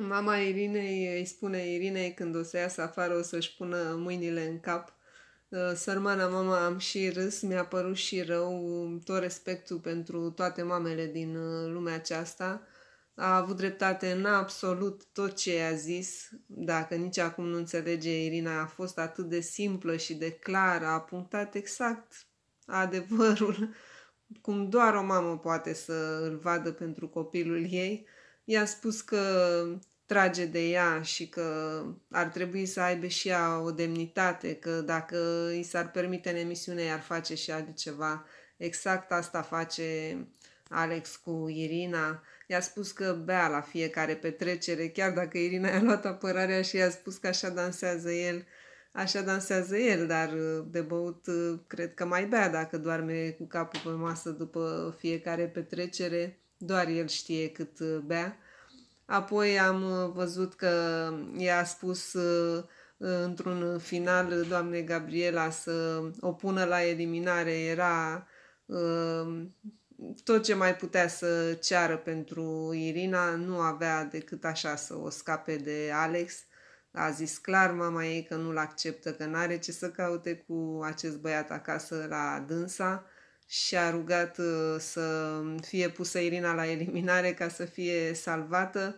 Mama Irinei îi spune Irinei când o să iasă afară o să-și pună mâinile în cap. Uh, sărmana mama am și râs, mi-a părut și rău, um, tot respectul pentru toate mamele din uh, lumea aceasta. A avut dreptate în absolut tot ce a zis, dacă nici acum nu înțelege Irina, a fost atât de simplă și de clară, a punctat exact adevărul, cum doar o mamă poate să îl vadă pentru copilul ei i-a spus că trage de ea și că ar trebui să aibă și ea o demnitate, că dacă i s-ar permite în emisiune, ar face și ea de ceva. Exact asta face Alex cu Irina. I-a spus că bea la fiecare petrecere, chiar dacă Irina i-a luat apărarea și i-a spus că așa dansează el. Așa dansează el, dar de băut cred că mai bea dacă doarme cu capul pe masă după fiecare petrecere doar el știe cât uh, bea. Apoi am uh, văzut că i-a spus uh, într-un final doamnei Gabriela să o pună la eliminare. Era tot ce mai putea să ceară pentru Irina, nu avea decât așa să o scape de Alex. A zis clar mama ei că nu-l acceptă, că n-are ce să caute cu acest băiat acasă la dânsa și a rugat uh, să fie pusă Irina la eliminare ca să fie salvată.